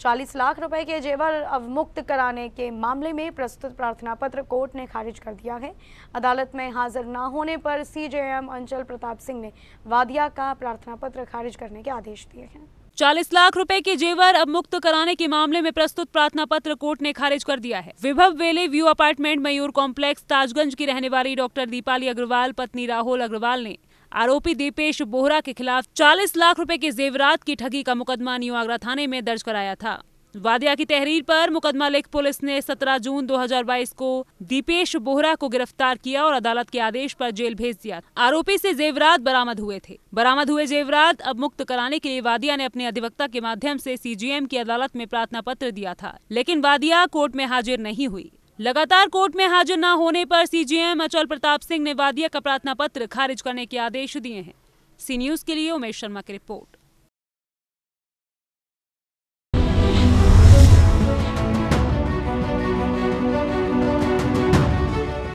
चालीस लाख रुपए के जेवर अवमुक्त कराने के मामले में प्रस्तुत प्रार्थना पत्र कोर्ट ने खारिज कर दिया है अदालत में हाजिर न होने पर सीजेएम अंचल प्रताप सिंह ने वादिया का प्रार्थना पत्र खारिज करने के आदेश दिए हैं चालीस लाख रुपए के जेवर अब मुक्त कराने के मामले में प्रस्तुत प्रार्थना पत्र कोर्ट ने खारिज कर दिया है Vibhav valley view apartment Mayur complex Tajganj की रहने वाली डॉक्टर दीपाली अग्रवाल पत्नी राहुल अग्रवाल ने आरोपी दीपेश बोहरा के खिलाफ 40 लाख रुपए के जेवरात की ठगी का मुकदमा न्यू आगरा थाने में दर्ज कराया था वादिया की तहरीर पर मुकदमा लेख पुलिस ने 17 जून 2022 को दीपेश बोहरा को गिरफ्तार किया और अदालत के आदेश पर जेल भेज दिया आरोपी से जेवरात बरामद हुए थे बरामद हुए जेवरात अब मुक्त कराने के लिए वादिया ने अपने अधिवक्ता के माध्यम से सीजीएम की अदालत में प्रार्थना पत्र दिया था लेकिन वादिया कोर्ट में हाजिर नहीं हुई लगातार कोर्ट में हाजिर न होने पर सीजीएम अचल प्रताप सिंह ने वादिया का प्रार्थना पत्र खारिज करने के आदेश दिए हैं सी न्यूज के लिए उमेश शर्मा की रिपोर्ट